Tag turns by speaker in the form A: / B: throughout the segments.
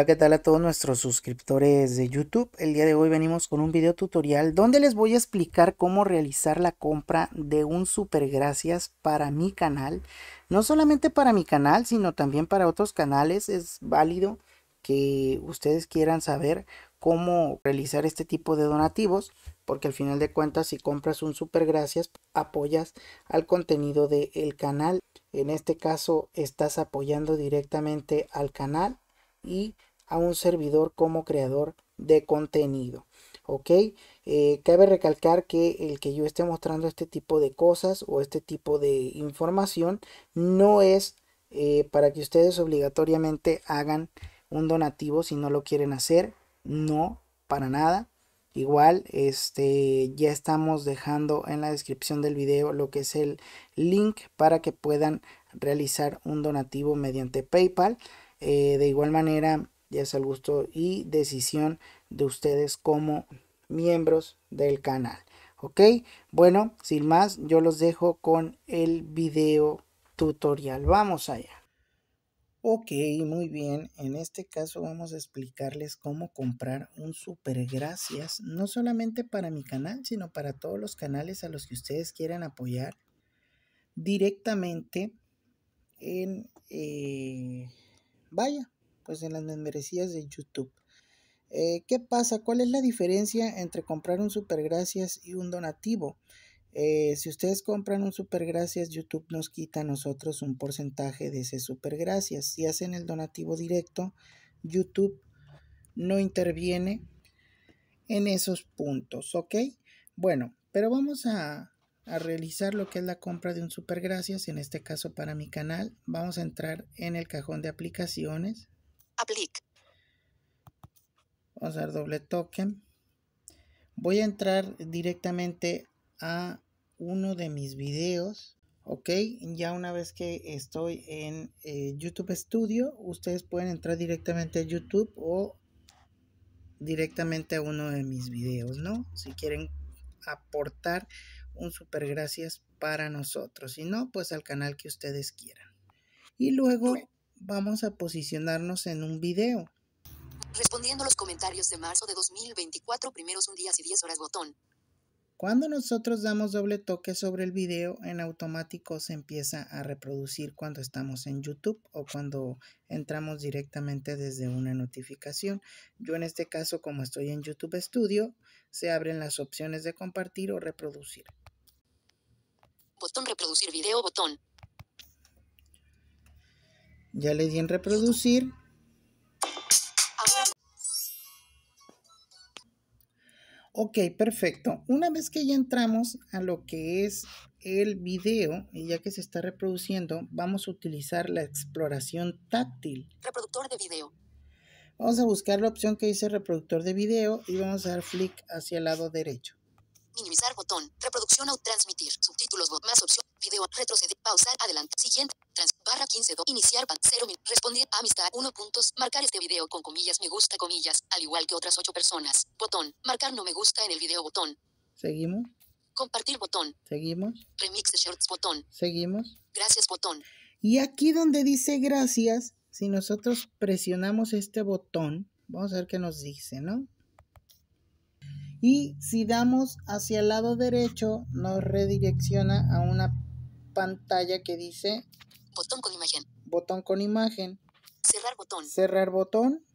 A: Hola, ¿qué tal a todos nuestros suscriptores de YouTube? El día de hoy venimos con un video tutorial donde les voy a explicar cómo realizar la compra de un super gracias para mi canal. No solamente para mi canal, sino también para otros canales. Es válido que ustedes quieran saber cómo realizar este tipo de donativos, porque al final de cuentas si compras un super gracias apoyas al contenido del canal. En este caso estás apoyando directamente al canal y a un servidor como creador de contenido. ¿ok? Eh, cabe recalcar que el que yo esté mostrando este tipo de cosas o este tipo de información no es eh, para que ustedes obligatoriamente hagan un donativo si no lo quieren hacer, no, para nada. Igual, este, ya estamos dejando en la descripción del video lo que es el link para que puedan realizar un donativo mediante PayPal. Eh, de igual manera, ya es el gusto y decisión de ustedes como miembros del canal. Ok, bueno, sin más, yo los dejo con el video tutorial. Vamos allá. Ok, muy bien. En este caso vamos a explicarles cómo comprar un super gracias, no solamente para mi canal, sino para todos los canales a los que ustedes quieran apoyar directamente en eh, Vaya pues en las membresías de YouTube. Eh, ¿Qué pasa? ¿Cuál es la diferencia entre comprar un supergracias y un donativo? Eh, si ustedes compran un supergracias, YouTube nos quita a nosotros un porcentaje de ese supergracias. Si hacen el donativo directo, YouTube no interviene en esos puntos, ¿ok? Bueno, pero vamos a, a realizar lo que es la compra de un supergracias, en este caso para mi canal. Vamos a entrar en el cajón de aplicaciones.
B: Vamos a dar doble
A: toque. Voy a entrar directamente a uno de mis videos. Ok, ya una vez que estoy en eh, YouTube Studio, ustedes pueden entrar directamente a YouTube o directamente a uno de mis videos, ¿no? Si quieren aportar un super gracias para nosotros. Si no, pues al canal que ustedes quieran. Y luego vamos a posicionarnos en un video.
B: Respondiendo los comentarios de marzo de 2024, primeros un día y 10 horas botón.
A: Cuando nosotros damos doble toque sobre el video, en automático se empieza a reproducir cuando estamos en YouTube o cuando entramos directamente desde una notificación. Yo en este caso, como estoy en YouTube Studio, se abren las opciones de compartir o reproducir.
B: Botón reproducir video, botón.
A: Ya le di en reproducir. Ok, perfecto. Una vez que ya entramos a lo que es el video, y ya que se está reproduciendo, vamos a utilizar la exploración táctil.
B: Reproductor de video.
A: Vamos a buscar la opción que dice reproductor de video y vamos a dar clic hacia el lado derecho.
B: Minimizar botón. Reproducción o transmitir. Subtítulos más opción. Video. Retroceder. Pausar. adelante, Siguiente. Trans. Barra 15. Do. Iniciar. Pan. 0. Responder. Amistad. 1 puntos. Marcar este video con comillas. Me gusta comillas. Al igual que otras 8 personas. Botón. Marcar no me gusta en el video botón. Seguimos. Compartir botón. Seguimos. Remix de shorts botón. Seguimos. Gracias botón.
A: Y aquí donde dice gracias, si nosotros presionamos este botón, vamos a ver qué nos dice, ¿no? Y si damos hacia el lado derecho, nos redirecciona a una pantalla que dice
B: botón con imagen.
A: Botón con imagen.
B: Cerrar botón.
A: Cerrar botón.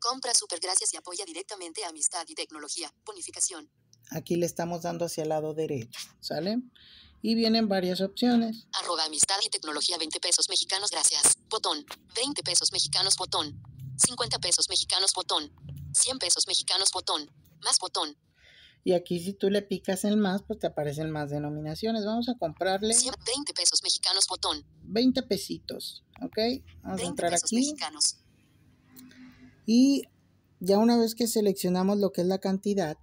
B: Compra super gracias y apoya directamente a amistad y tecnología. Bonificación.
A: Aquí le estamos dando hacia el lado derecho, ¿sale? Y vienen varias opciones.
B: Arroba amistad y tecnología 20 pesos mexicanos gracias. Botón. 20 pesos mexicanos botón. 50 pesos mexicanos botón. 100 pesos mexicanos botón más botón.
A: Y aquí si tú le picas el más, pues te aparecen más denominaciones. Vamos a comprarle
B: 20 pesos mexicanos botón.
A: 20 pesitos, ¿ok? Vamos a entrar aquí. Y ya una vez que seleccionamos lo que es la cantidad,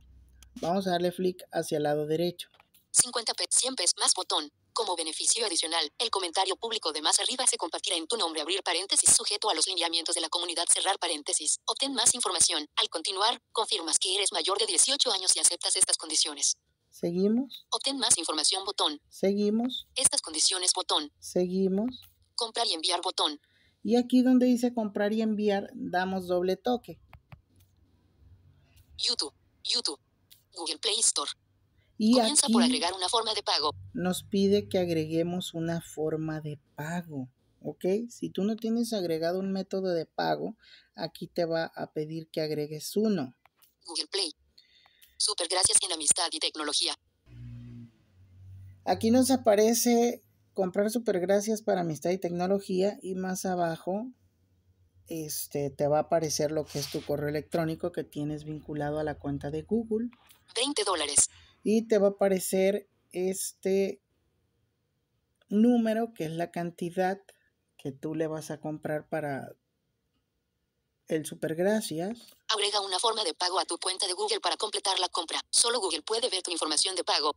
A: vamos a darle flick hacia el lado derecho.
B: 50 pesos, 100 pesos más botón. Como beneficio adicional, el comentario público de más arriba se compartirá en tu nombre abrir paréntesis sujeto a los lineamientos de la comunidad cerrar paréntesis. Obtén más información. Al continuar, confirmas que eres mayor de 18 años y aceptas estas condiciones.
A: Seguimos.
B: Obtén más información botón.
A: Seguimos.
B: Estas condiciones botón.
A: Seguimos.
B: Comprar y enviar botón.
A: Y aquí donde dice comprar y enviar, damos doble toque.
B: YouTube, YouTube, Google Play Store, Comienza por agregar una forma de pago.
A: Nos pide que agreguemos una forma de pago. ¿Ok? Si tú no tienes agregado un método de pago, aquí te va a pedir que agregues uno.
B: Google Play. Super gracias en amistad y tecnología.
A: Aquí nos aparece comprar super gracias para amistad y tecnología y más abajo este, te va a aparecer lo que es tu correo electrónico que tienes vinculado a la cuenta de Google.
B: 20 dólares
A: y te va a aparecer este número que es la cantidad que tú le vas a comprar para el super gracias.
B: Agrega una forma de pago a tu cuenta de Google para completar la compra. Solo Google puede ver tu información de pago.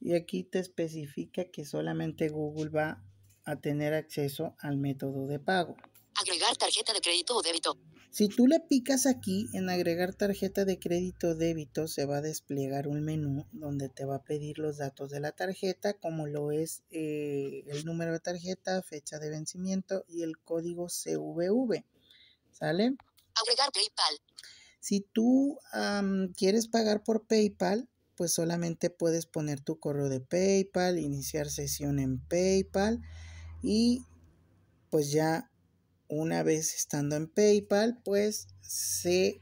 A: Y aquí te especifica que solamente Google va a tener acceso al método de pago.
B: Agregar tarjeta de crédito o débito.
A: Si tú le picas aquí en agregar tarjeta de crédito débito, se va a desplegar un menú donde te va a pedir los datos de la tarjeta, como lo es eh, el número de tarjeta, fecha de vencimiento y el código CVV. ¿Sale? Agregar PayPal. Si tú quieres pagar por PayPal, pues solamente puedes poner tu correo de PayPal, iniciar sesión en PayPal y pues ya una vez estando en PayPal, pues se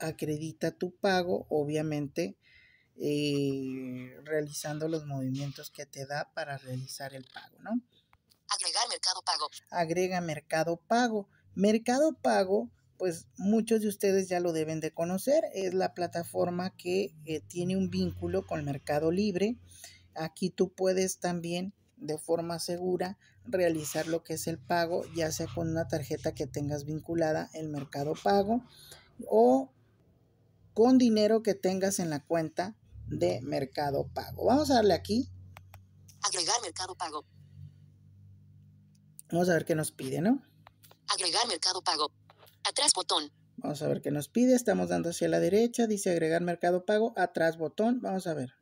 A: acredita tu pago, obviamente eh, realizando los movimientos que te da para realizar el pago, ¿no? Agregar mercado pago. Agrega mercado pago. Mercado pago, pues muchos de ustedes ya lo deben de conocer, es la plataforma que eh, tiene un vínculo con Mercado Libre. Aquí tú puedes también de forma segura realizar lo que es el pago, ya sea con una tarjeta que tengas vinculada el mercado pago o con dinero que tengas en la cuenta de mercado pago. Vamos a darle aquí. Agregar mercado pago. Vamos a ver qué nos pide, ¿no?
B: Agregar mercado pago. Atrás botón.
A: Vamos a ver qué nos pide. Estamos dando hacia la derecha. Dice agregar mercado pago. Atrás botón. Vamos a ver.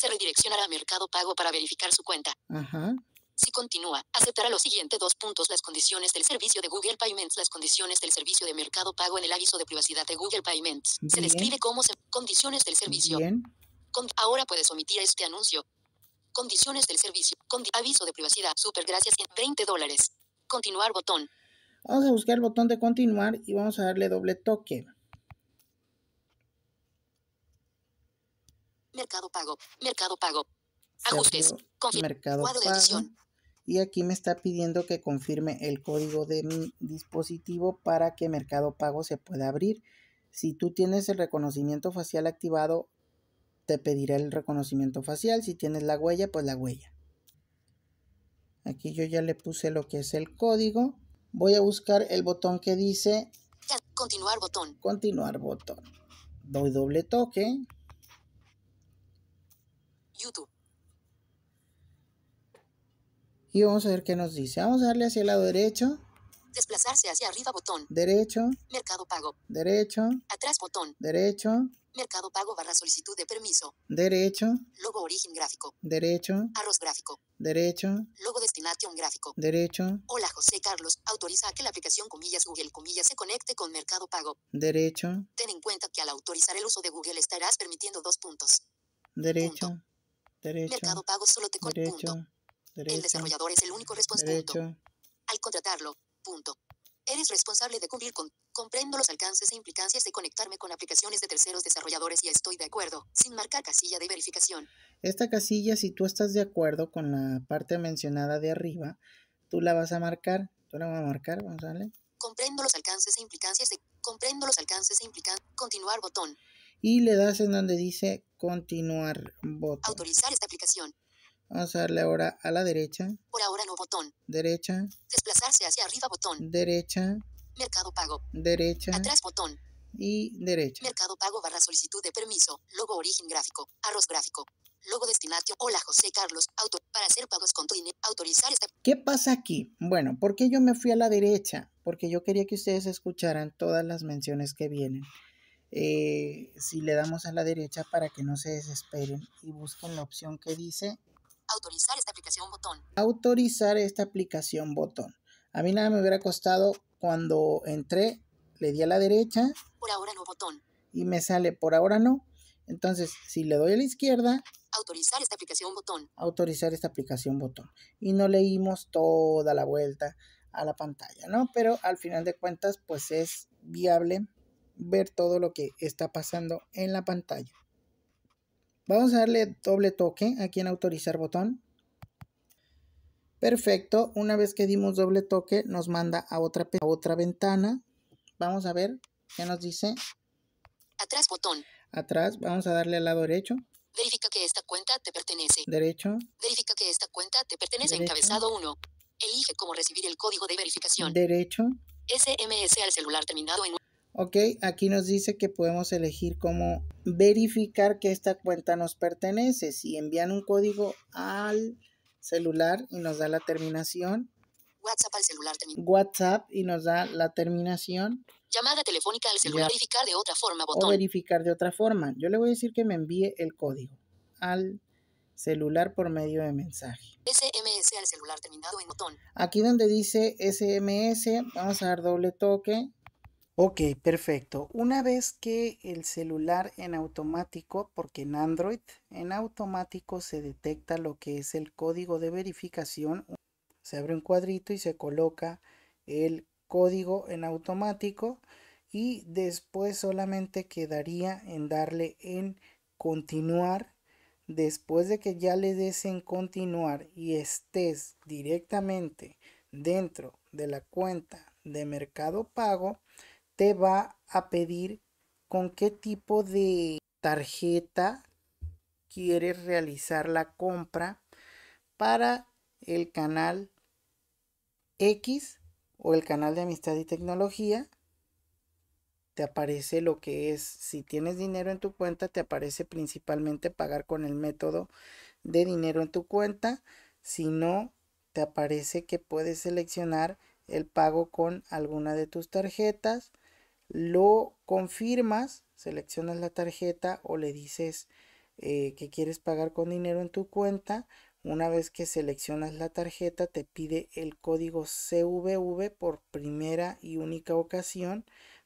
B: Se redireccionará a Mercado Pago para verificar su cuenta. Si continúa, aceptará los siguientes dos puntos las condiciones del servicio de Google Payments, las condiciones del servicio de mercado pago en el aviso de privacidad de Google Payments. Se describe cómo se condiciones del servicio. Bien. ahora puedes omitir este anuncio. Condiciones del servicio. aviso de privacidad. Super gracias. 20 dólares. Continuar botón.
A: Vamos a buscar el botón de continuar y vamos a darle doble toque.
B: Mercado Pago. Mercado Pago. Ajustes. Mercado Pago.
A: Y aquí me está pidiendo que confirme el código de mi dispositivo para que Mercado Pago se pueda abrir. Si tú tienes el reconocimiento facial activado, te pedirá el reconocimiento facial. Si tienes la huella, pues la huella. Aquí yo ya le puse lo que es el código. Voy a buscar el botón que dice... Continuar botón. Continuar botón. Doy doble toque. YouTube. Y vamos a ver qué nos dice. Vamos a darle hacia el lado derecho.
B: Desplazarse hacia arriba botón. Derecho. Mercado pago. Derecho. Atrás botón. Derecho. Mercado pago barra solicitud de permiso. Derecho. Logo origen gráfico. Derecho. Arroz gráfico. Derecho. Logo destination gráfico. Derecho. Hola José Carlos, autoriza a que la aplicación comillas Google comillas se conecte con Mercado Pago. Derecho. Ten en cuenta que al autorizar el uso de Google estarás permitiendo dos puntos.
A: Derecho. Mercado Pago solo te derecho, El desarrollador es el único responsable. Al
B: contratarlo, punto. Eres responsable de cumplir con. Comprendo los alcances e implicancias de conectarme con aplicaciones de terceros desarrolladores y estoy de acuerdo, sin marcar casilla de verificación.
A: Esta casilla, si tú estás de acuerdo con la parte mencionada de arriba, tú la vas a marcar. Tú la vas a marcar, Gonzalo.
B: Comprendo los alcances e implicancias de. Comprendo los alcances e implicancias. Continuar botón
A: y le das en donde dice continuar botón.
B: Autorizar esta aplicación.
A: Vamos a darle ahora a la derecha.
B: Por ahora no botón.
A: Derecha.
B: Desplazarse hacia arriba botón.
A: Derecha.
B: Mercado pago.
A: Derecha. Atrás botón. Y derecha.
B: Mercado pago barra solicitud de permiso. Logo origen gráfico. Arroz gráfico. Logo destinatio. Hola José Carlos. Auto. Para hacer pagos con tu Autorizar esta.
A: ¿Qué pasa aquí? Bueno, porque yo me fui a la derecha? Porque yo quería que ustedes escucharan todas las menciones que vienen. Eh, si le damos a la derecha para que no se desesperen y busquen la opción que dice
B: autorizar esta aplicación botón.
A: Autorizar esta aplicación botón. A mí nada me hubiera costado cuando entré, le di a la derecha. Por ahora no botón. Y me sale por ahora no. Entonces, si le doy a la izquierda.
B: Autorizar esta aplicación botón.
A: Autorizar esta aplicación botón. Y no leímos toda la vuelta a la pantalla, ¿no? Pero al final de cuentas, pues es viable ver todo lo que está pasando en la pantalla. Vamos a darle doble toque aquí en autorizar botón. Perfecto, una vez que dimos doble toque nos manda a otra, otra ventana. Vamos a ver qué nos dice.
B: Atrás botón.
A: Atrás, vamos a darle al lado derecho.
B: Verifica que esta cuenta te pertenece. Derecho. Verifica que esta cuenta te pertenece. Encabezado 1. Elige cómo recibir el código de verificación. Derecho. SMS al celular terminado en
A: Ok, aquí nos dice que podemos elegir cómo verificar que esta cuenta nos pertenece. Si envían un código al celular y nos da la terminación.
B: WhatsApp al celular.
A: WhatsApp y nos da la terminación.
B: Llamada telefónica al celular. Verificar de otra forma. Botón. O
A: verificar de otra forma. Yo le voy a decir que me envíe el código al celular por medio de mensaje.
B: SMS al celular terminado en botón.
A: Aquí donde dice SMS, vamos a dar doble toque Ok, perfecto. Una vez que el celular en automático, porque en Android, en automático se detecta lo que es el código de verificación, se abre un cuadrito y se coloca el código en automático y después solamente quedaría en darle en continuar. Después de que ya le des en continuar y estés directamente dentro de la cuenta de mercado pago, te va a pedir con qué tipo de tarjeta quieres realizar la compra para el canal X o el canal de amistad y tecnología. Te aparece lo que es, si tienes dinero en tu cuenta, te aparece principalmente pagar con el método de dinero en tu cuenta. Si no, te aparece que puedes seleccionar el pago con alguna de tus tarjetas lo confirmas, seleccionas la tarjeta o le dices eh, que quieres pagar con dinero en tu cuenta. Una vez que seleccionas la tarjeta te pide el código CVV por primera y única ocasión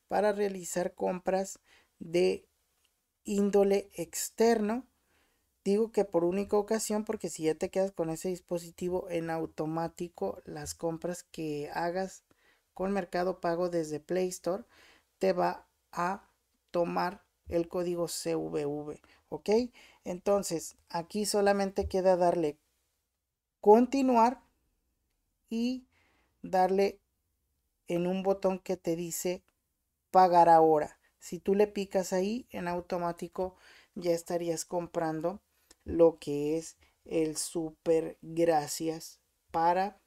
A: para realizar compras de índole externo. Digo que por única ocasión porque si ya te quedas con ese dispositivo en automático las compras que hagas con Mercado Pago desde Play Store va a tomar el código CVV, ¿ok? Entonces, aquí solamente queda darle continuar y darle en un botón que te dice pagar ahora. Si tú le picas ahí, en automático ya estarías comprando lo que es el super gracias para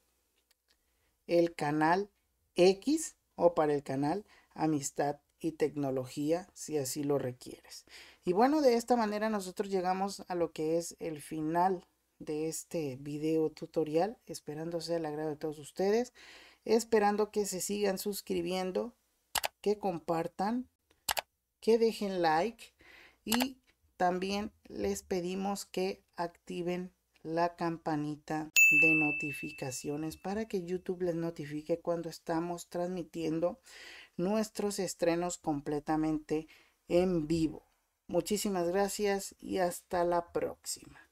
A: el canal X o para el canal amistad y tecnología si así lo requieres. Y bueno, de esta manera nosotros llegamos a lo que es el final de este video tutorial, esperando sea el agrado de todos ustedes, esperando que se sigan suscribiendo, que compartan, que dejen like y también les pedimos que activen la campanita de notificaciones para que YouTube les notifique cuando estamos transmitiendo nuestros estrenos completamente en vivo. Muchísimas gracias y hasta la próxima.